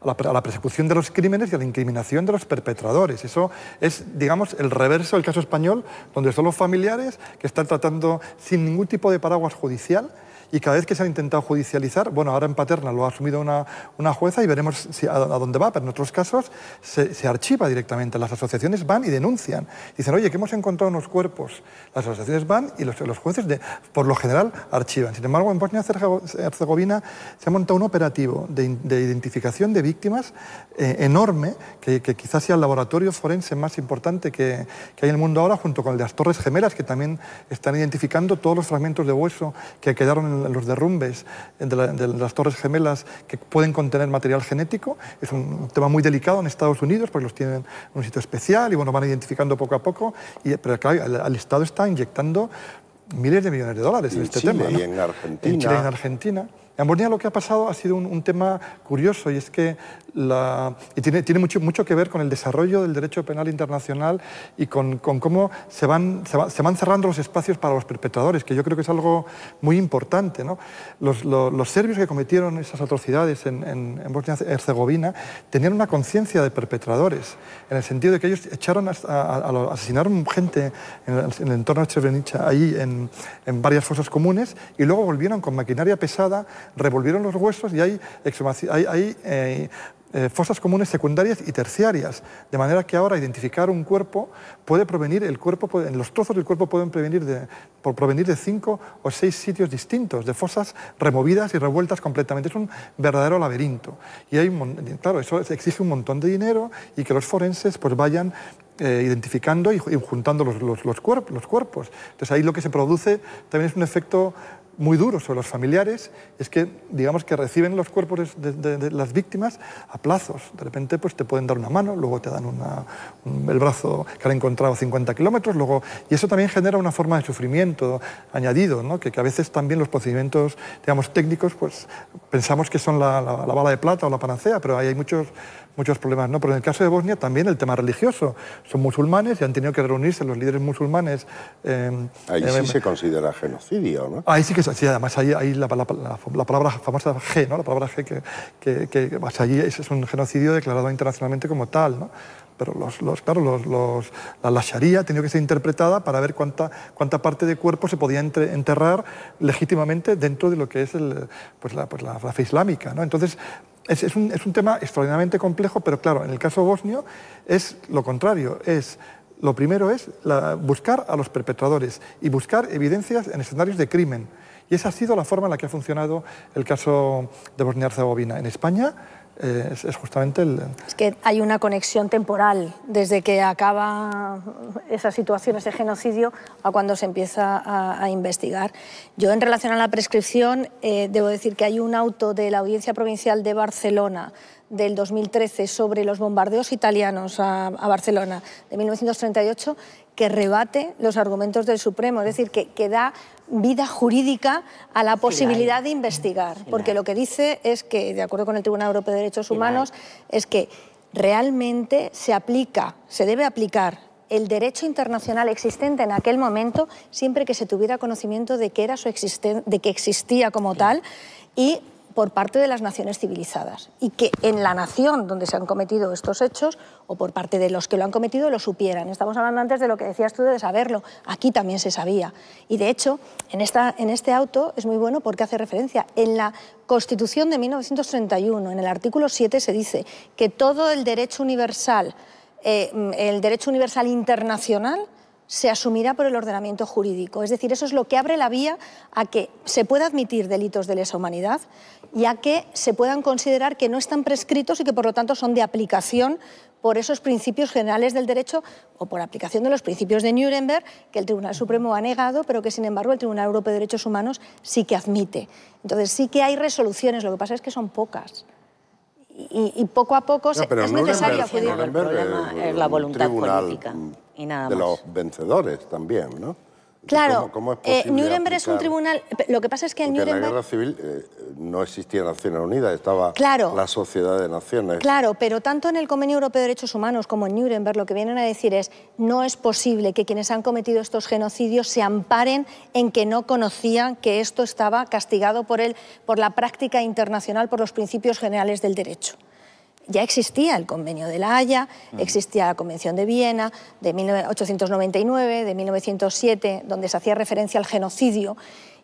a la, persecución de los crímenes y a la incriminación de los perpetradores. Eso es, digamos, el reverso del caso español, donde son los familiares que están tratando sin ningún tipo de paraguas judicial y cada vez que se han intentado judicializar, bueno, ahora en Paterna lo ha asumido una, jueza y veremos a, dónde va, pero en otros casos se, archiva directamente. Las asociaciones van y denuncian. Dicen, oye, que hemos encontrado los cuerpos. Las asociaciones van y los, los jueces, de, por lo general, archivan. Sin embargo, en Bosnia-Herzegovina se ha montado un operativo de, identificación de víctimas eh, enorme, que, quizás sea el laboratorio forense más importante que, que hay en el mundo ahora, junto con el de las Torres Gemelas, que también están identificando todos los fragmentos de hueso que quedaron en los derrumbes de, las torres gemelas que pueden contener material genético. Es un tema muy delicado en Estados Unidos porque los tienen en un sitio especial y bueno, van identificando poco a poco. Y, pero claro, el, Estado está inyectando miles de millones de dólares en, este tema. Y en Argentina. En en Argentina. En Bosnia lo que ha pasado ha sido un, tema curioso y es que la, tiene, mucho, que ver con el desarrollo del derecho penal internacional y con, cómo se van, cerrando los espacios para los perpetradores, que yo creo que es algo muy importante. Los, serbios que cometieron esas atrocidades en, Bosnia-Herzegovina tenían una conciencia de perpetradores, en el sentido de que ellos echaron a, asesinaron gente en el, entorno de Srebrenica, ahí en varias fosas comunes, y luego volvieron con maquinaria pesada revolvieron los huesos y hay, eh, eh, fosas comunes secundarias y terciarias, de manera que ahora identificar un cuerpo puede provenir, el cuerpo los trozos del cuerpo pueden provenir de, por provenir de cinco o seis sitios distintos, de fosas removidas y revueltas completamente. Es un verdadero laberinto. Y hay, claro, eso exige un montón de dinero y que los forenses pues vayan eh, identificando y juntando los, los, los, cuerpos. Entonces ahí lo que se produce también es un efecto muy duro sobre los familiares es que, digamos, que reciben los cuerpos de, las víctimas a plazos. De repente, pues te pueden dar una mano, luego te dan el brazo que han encontrado 50 kilómetros, luego... Y eso también genera una forma de sufrimiento añadido, ¿no? que, a veces también los procedimientos, digamos, técnicos, pues pensamos que son la, bala de plata o la panacea, pero ahí hay muchos muchos problemas. ¿no? Pero en el caso de Bosnia también el tema religioso. Son musulmanes y han tenido que reunirse los líderes musulmanes. Eh, ahí sí eh, se considera genocidio, ¿no? Ahí sí que Además, sí, ahí, la, palabra famosa G, la palabra G que, que, es, un genocidio declarado internacionalmente como tal. pero claro, la, la sharia tenía que ser interpretada para ver cuánta, parte de cuerpo se podía enterrar legítimamente dentro de lo que es pues la, pues fe islámica. Entonces, es, un, tema extraordinariamente complejo, pero claro, en el caso bosnio es lo contrario, es lo primero es buscar a los perpetradores y buscar evidencias en escenarios de crimen. Y esa ha sido la forma en la que ha funcionado el caso de Bosnia-Herzegovina. En España eh, es, justamente el... Es que hay una conexión temporal desde que acaba esa situación, ese genocidio a cuando se empieza a, investigar. Yo en relación a la prescripción eh, debo decir que hay un auto de la Audiencia Provincial de Barcelona del 2013 sobre los bombardeos italianos a, Barcelona de 1938 que rebate los argumentos del Supremo, es decir, que, que da vida jurídica a la posibilidad de investigar, porque lo que dice es que, de acuerdo con el Tribunal Europeo de Derechos Humanos, es que realmente se aplica, se debe aplicar el derecho internacional existente en aquel momento siempre que se tuviera conocimiento de que, era su de que existía como tal y por parte de las naciones civilizadas y que en la nación donde se han cometido estos hechos o por parte de los que lo han cometido lo supieran. Estamos hablando antes de lo que decías tú de saberlo. Aquí también se sabía. Y de hecho, en, esta, en este auto es muy bueno porque hace referencia. En la Constitución de 1931, en el artículo 7, se dice que todo el derecho universal, eh, el derecho universal internacional, se asumirá por el ordenamiento jurídico. Es decir, eso es lo que abre la vía a que se pueda admitir delitos de lesa humanidad y a que se puedan considerar que no están prescritos y que por lo tanto son de aplicación por esos principios generales del derecho o por aplicación de los principios de Nuremberg que el Tribunal Supremo ha negado, pero que sin embargo el Tribunal Europeo de Derechos Humanos sí que admite. Entonces sí que hay resoluciones, lo que pasa es que son pocas. Y, poco a poco es necesario acudir. El problema la voluntad política de los vencedores también, ¿no? Claro, ¿Cómo, es eh, Nuremberg es un tribunal... Lo que pasa es que en Nuremberg... la guerra civil eh, no existía Naciones Unidas, estaba la Sociedad de Naciones. Claro, pero tanto en el Convenio Europeo de Derechos Humanos como en Nuremberg lo que vienen a decir es no es posible que quienes han cometido estos genocidios se amparen en que no conocían que esto estaba castigado por, el, por la práctica internacional, por los principios generales del derecho ya existía el convenio de La Haya, existía la Convención de Viena de 1899, de 1907, donde se hacía referencia al genocidio.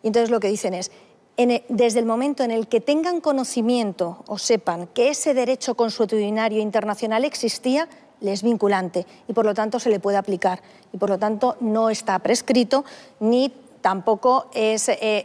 Y entonces lo que dicen es, e, desde el momento en el que tengan conocimiento o sepan que ese derecho consuetudinario internacional existía, le es vinculante y por lo tanto se le puede aplicar y por lo tanto no está prescrito ni tampoco eh,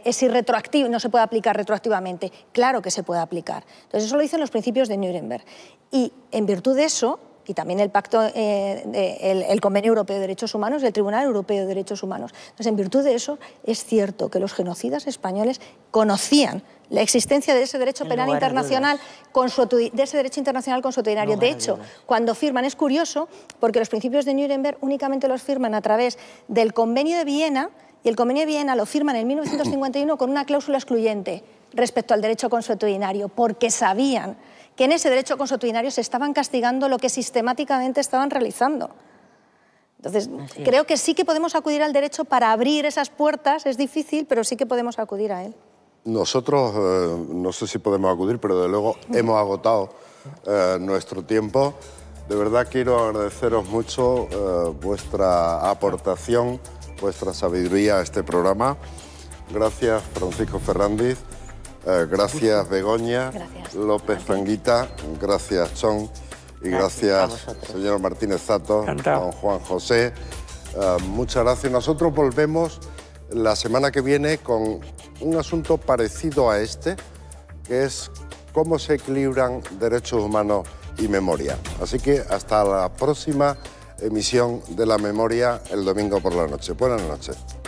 es, irretroactivo, no se puede aplicar retroactivamente. Claro que se puede aplicar. Entonces, eso lo dicen los principios de Nuremberg. Y en virtud de eso, y también el pacto, eh, el, Convenio Europeo de Derechos Humanos y el Tribunal Europeo de Derechos Humanos. Entonces, en virtud de eso, es cierto que los genocidas españoles conocían la existencia de ese derecho penal internacional de, de ese derecho internacional consuetudinario. De hecho, cuando firman es curioso porque los principios de Nuremberg únicamente los firman a través del Convenio de Viena y el convenio de Viena lo firman en 1951 con una cláusula excluyente respecto al derecho consuetudinario, porque sabían que en ese derecho consuetudinario se estaban castigando lo que sistemáticamente estaban realizando. Entonces, creo que sí que podemos acudir al derecho para abrir esas puertas, es difícil, pero sí que podemos acudir a él. Nosotros, eh, no sé si podemos acudir, pero de luego hemos agotado eh, nuestro tiempo. De verdad quiero agradeceros mucho eh, vuestra aportación vuestra sabiduría a este programa. Gracias, Francisco Fernández. Eh, gracias, Begoña. López Fanguita. Gracias, Chon. Y gracias, señor Martínez Zato, don Juan José. Eh, muchas gracias. Nosotros volvemos la semana que viene con un asunto parecido a este, que es cómo se equilibran derechos humanos y memoria. Así que hasta la próxima emisión de la memoria el domingo por la noche. Buenas noches.